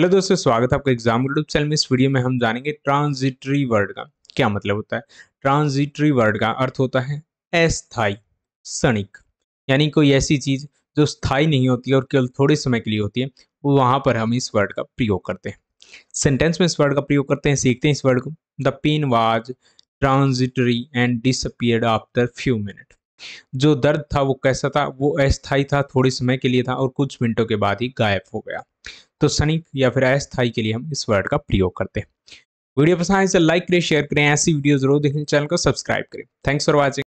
hello दोस्तों स्वागत है आपका एग्जाम यूट्यूब चैनल में इस वीडियो में हम जानेंगे ट्रांजिटरी वर्ड का क्या मतलब होता है ट्रांजिटरी वर्ड का अर्थ होता है अस्थाई क्षणिक यानी कोई ऐसी चीज जो स्थाई नहीं होती और केवल थोड़े समय के लिए होती है वो वहाँ पर हम इस वर्ड का प्रयोग करते हैं सेंटेंस में इस वर्ड का प्रयोग करते हैं सीखते हैं इस वर्ड को the pain was transitory and disappeared after few minute जो दर्द था वो कैसा था वो अस्थाई था थोड़े समय के लिए था और कुछ मिनटों के बाद ही गायब हो गया तो सनिक या फिर अस्थाई के लिए हम इस वर्ड का प्रयोग करते हैं वीडियो पसंद आए तो लाइक करें शेयर करें ऐसी वीडियो जरूर देखें चैनल को सब्सक्राइब करें थैंक्स फॉर वॉचिंग